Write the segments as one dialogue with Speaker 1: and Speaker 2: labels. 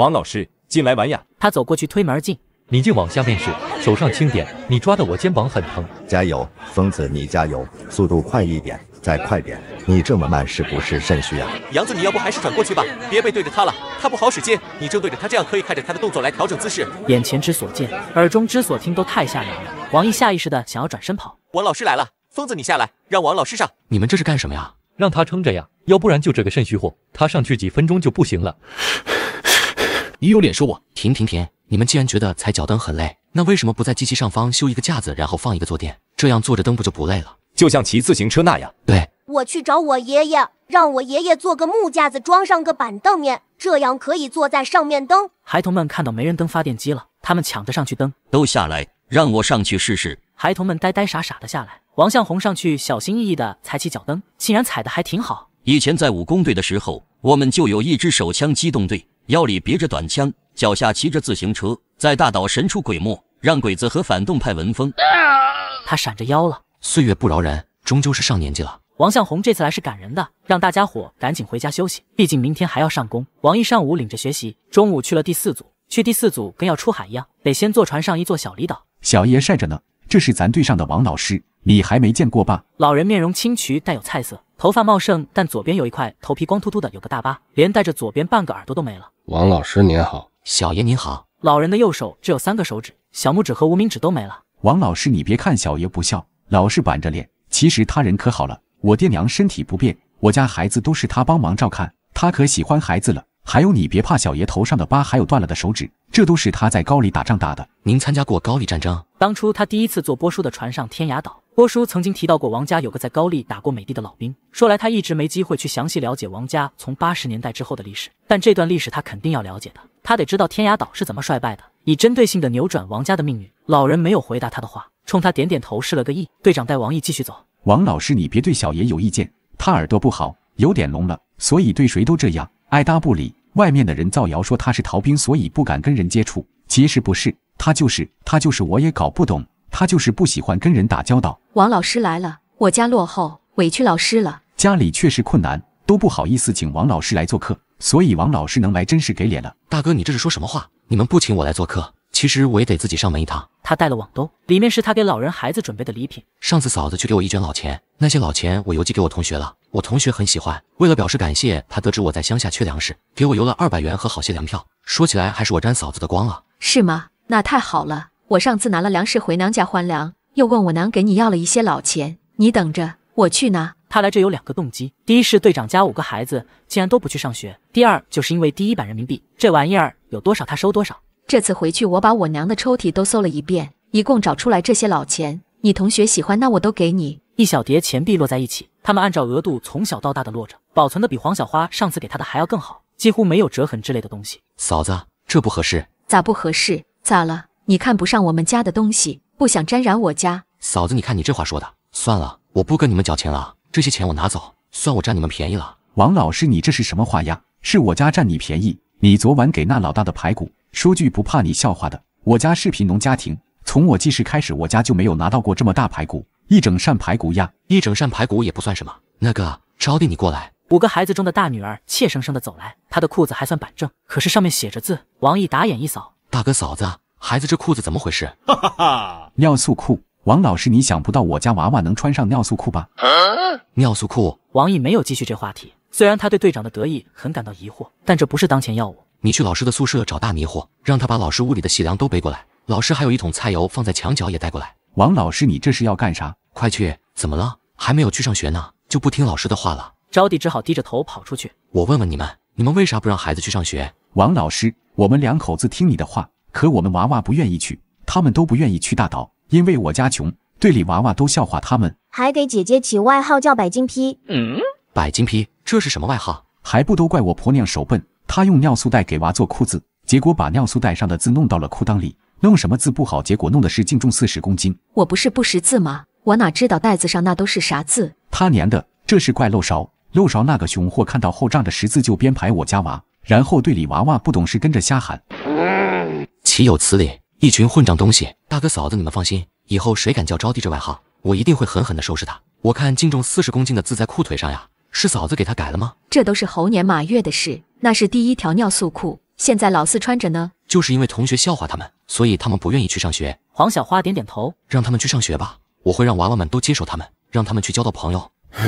Speaker 1: 王老师，进来玩呀！他走
Speaker 2: 过去，推门进。
Speaker 1: 你竟往下面试，手上轻点，你抓的我肩膀很疼。加油，疯子，你加油，速度快一点，再快点！你这么慢是不是肾虚啊？杨子，你要不还是转过去吧，别背对着他了，他不好使劲。你正对着他，这样可以看着他的动作来调整姿势。
Speaker 2: 眼前之所见，耳中之所听都太吓人了。王毅下意识的想要转身跑。王老师来了，疯子，你下来，让王老师上。
Speaker 1: 你们这是干什么呀？让他撑着呀，要不然就这个肾虚货，他上去几分钟就不行了。你有脸说我停停停！你们既然觉得踩脚蹬很累，那为什么不在机器上方修一个架子，然后放一个坐垫？这样坐着蹬不就不累了？就像骑自行车那样。对，
Speaker 3: 我去找我爷爷，让我爷爷做个木架子，装上个板凳面，这样可以坐在上面蹬。
Speaker 2: 孩童们看到没人蹬发电机了，他们抢着上去蹬。都下来，让我上去试试。孩童们呆呆傻傻的下来。王向红上去，小心翼翼的踩起脚蹬，竟然踩的还挺好。
Speaker 1: 以前在武工队的时候，我们就有一支手枪机动队。腰里别着短枪，脚下骑着自行车，在大岛神出鬼没，让鬼子和反动派闻风。
Speaker 2: 他闪着腰
Speaker 1: 了，岁月不饶人，终究是上年纪了。
Speaker 2: 王向红这次来是赶人的，让大家伙赶紧回家休息，毕竟明天还要上工。王一上午领着学习，中午去了第四组。去第四组跟要出海一样，得先坐船上一座小离岛。
Speaker 1: 小爷晒着呢，这是咱队上的王老师，你还没见过吧？
Speaker 2: 老人面容清癯，带有菜色。头发茂盛，但左边有一块头皮光秃秃的，有个大疤，连带着左边半个耳朵都没了。
Speaker 1: 王老师您好，小爷您好。
Speaker 2: 老人的右手只有三个手指，小拇指和无名指都没了。
Speaker 1: 王老师，你别看小爷不孝，老是板着脸，其实他人可好了。我爹娘身体不便，我家孩子都是他帮忙照看，他可喜欢孩子了。还有你别怕，小爷头上的疤还有断了的手指，这都是他在高里打仗打的。您参加过高里战争？
Speaker 2: 当初他第一次坐波叔的船上，天涯岛。郭叔曾经提到过，王家有个在高丽打过美帝的老兵。说来，他一直没机会去详细了解王家从八十年代之后的历史，但这段历史他肯定要了解的。他得知道天涯岛是怎么衰败的，以针对性的扭转王家的命运。老人没有回答他的话，冲他点点头，示了个意。队长带王毅继续走。
Speaker 1: 王老师，你别对小爷有意见。他耳朵不好，有点聋了，所以对谁都这样，爱搭不理。外面的人造谣说他是逃兵，所以不敢跟人接触。其实不是，他就是他就是，我也搞不懂。他就是不喜欢跟人打交道。
Speaker 3: 王老师来了，我家落后，委屈老师了。
Speaker 1: 家里确实困难，都不好意思请王老师来做客。所以王老师能来，真是给脸了。大哥，你这是说什么话？你们不请我来做客，其实我也得自己上门一趟。
Speaker 2: 他带了网兜，里面是他给老人孩子准备的礼品。
Speaker 1: 上次嫂子去给我一卷老钱，那些老钱我邮寄给我同学了，我同学很喜欢。为了表示感谢，他得知我在乡下缺粮食，给我邮了二百元和好些粮票。说起来还是我沾嫂子的光啊。
Speaker 3: 是吗？那太好了。我上次拿了粮食回娘家还粮，又问我娘给你要了一些老钱，你等着，我去拿。他来这有两个动机，
Speaker 2: 第一是队长家五个孩子竟然都不去上学，第二就是因为第一版人民币这玩意儿
Speaker 3: 有多少他收多少。这次回去我把我娘的抽屉都搜了一遍，一共找出来这些老钱。你同学喜欢那我都给你一小
Speaker 2: 叠钱币摞在一起，他们按照额度从小到大的摞着，保存的比黄小花上次给他的还要更好，几乎没有折痕之类的东西。嫂
Speaker 1: 子，这不合适。
Speaker 3: 咋不合适？咋了？你看不上我们家的东西，不想沾染我家
Speaker 1: 嫂子。你看你这话说的，算了，我不跟你们矫情了。这些钱我拿走，算我占你们便宜了。王老师，你这是什么话呀？是我家占你便宜？你昨晚给那老大的排骨，说句不怕你笑话的，我家是贫农家庭，从我记事开始，我家就没有拿到过这么大排骨，一整扇排骨呀，一整扇排骨也不算什么。那个招娣，你过来。
Speaker 2: 五个孩子中的大女儿怯生生的走来，她的裤子还算板正，可是上面写着字。王毅打眼一扫，
Speaker 1: 大哥嫂子。孩子，这裤子怎么回事？
Speaker 2: 哈哈，
Speaker 1: 尿素裤。王老师，你想不到我家娃娃能穿上尿素裤吧？尿素裤。
Speaker 2: 王毅没有继续这话题，虽然他对队长的得意很感到疑惑，但这不是当前要务。
Speaker 1: 你去老师的宿舍找大迷糊，让他把老师屋里的细粮都背过来。老师还有一桶菜油放在墙角，也带过来。王老师，你这是要干啥？快去！怎么了？还没有去上学呢，就不听老师的话了？
Speaker 2: 招娣只好低着头跑出去。
Speaker 1: 我问问你们，你们为啥不让孩子去上学？王老师，我们两口子听你的话。可我们娃娃不愿意去，他们都不愿意去大岛，因为我家穷，队里娃娃都笑话他们，
Speaker 3: 还给姐姐起外号叫“百斤批。
Speaker 1: 嗯，百斤批，这是什么外号？还不都怪我婆娘手笨，她用尿素袋给娃做裤子，结果把尿素袋上的字弄到了裤裆里，弄什么字不好，结果弄的是净重四十公斤。
Speaker 3: 我不是不识字吗？我哪知道袋子上那都是啥字？
Speaker 1: 他娘的，这是怪漏勺，漏勺那个熊货看到后仗着识字就编排我家娃，然后队里娃娃不懂事跟着瞎喊。岂有此理！一群混账东西！大哥嫂子，你们放心，以后谁敢叫招娣这外号，我一定会狠狠的收拾他。我看净重四十公斤的字在裤腿上呀，是嫂子给他改了吗？
Speaker 3: 这都是猴年马月的事，那是第一条尿素裤，现在老四穿着呢。
Speaker 1: 就是因为同学笑话他们，所以他们不愿意去上学。
Speaker 2: 黄小花点点头，
Speaker 1: 让他们去上学吧，我会让娃娃们都接受他们，让他们去交到朋友。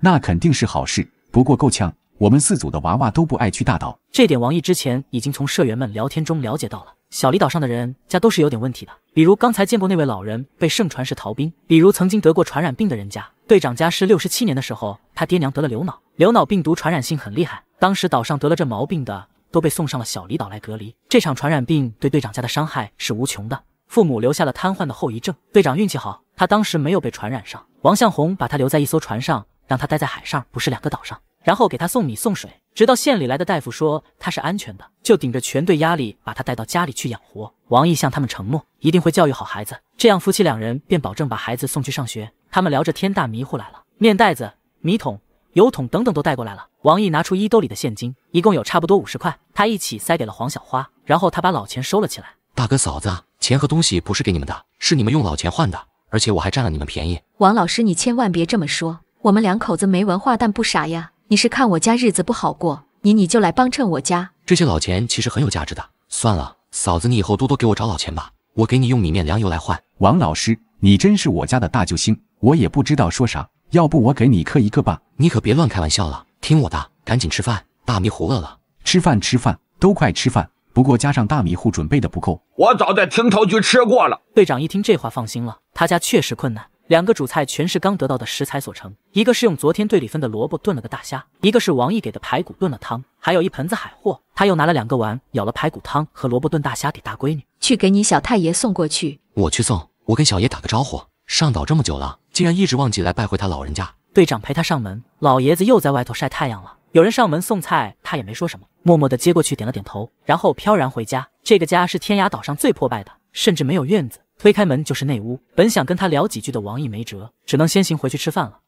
Speaker 1: 那肯定是好事，不过够呛，我们四组的娃娃都不爱去大岛，
Speaker 2: 这点王毅之前已经从社员们聊天中了解到了。小离岛上的人家都是有点问题的，比如刚才见过那位老人被盛传是逃兵，比如曾经得过传染病的人家。队长家是六十七年的时候，他爹娘得了流脑，流脑病毒传染性很厉害，当时岛上得了这毛病的都被送上了小离岛来隔离。这场传染病对队长家的伤害是无穷的，父母留下了瘫痪的后遗症。队长运气好，他当时没有被传染上。王向红把他留在一艘船上，让他待在海上，不是两个岛上。然后给他送米送水，直到县里来的大夫说他是安全的，就顶着全队压力把他带到家里去养活。王毅向他们承诺，一定会教育好孩子，这样夫妻两人便保证把孩子送去上学。他们聊着天，大迷糊来了，面袋子、米桶、油桶等等都带过来了。王毅拿出衣兜里的现金，一共有差不多五十块，他一起塞给了黄小花，然后他把老钱收了起来。
Speaker 1: 大哥嫂子，钱和东西不是给你们的，是你们用老钱换的，而且我还占了你们便宜。
Speaker 3: 王老师，你千万别这么说，我们两口子没文化，但不傻呀。你是看我家日子不好过，你你就来帮衬我家。
Speaker 1: 这些老钱其实很有价值的。算了，嫂子，你以后多多给我找老钱吧，我给你用米面粮油来换。王老师，你真是我家的大救星，我也不知道说啥，要不我给你磕一个吧？你可别乱开玩笑了，听我的，赶紧吃饭，大迷糊饿了。吃饭，吃饭，都快吃饭。不过加上大迷糊准备的不够，
Speaker 2: 我早在听头局吃过了。队长一听这话放心了，他家确实困难。两个主菜全是刚得到的食材所成，一个是用昨天队里分的萝卜炖了个大虾，一个是王毅给的排骨炖了汤，还有一盆子海货。他又拿了两个碗，舀了
Speaker 3: 排骨汤和萝卜炖大虾给大闺女，去给你小太爷送过去。
Speaker 1: 我去送，我跟小爷打个招呼。上岛这么久了，竟然一直忘记来拜会他老人家。
Speaker 2: 队长陪他上门，老爷子又在外头晒太阳了。有人上门送菜，他也没说什么，默默的接过去，点了点头，然后飘然回家。这个家是天涯岛上最破败的，甚至没有院子。推开门就是内屋，本想跟他聊几句的王毅没辙，只能先行回去吃饭了。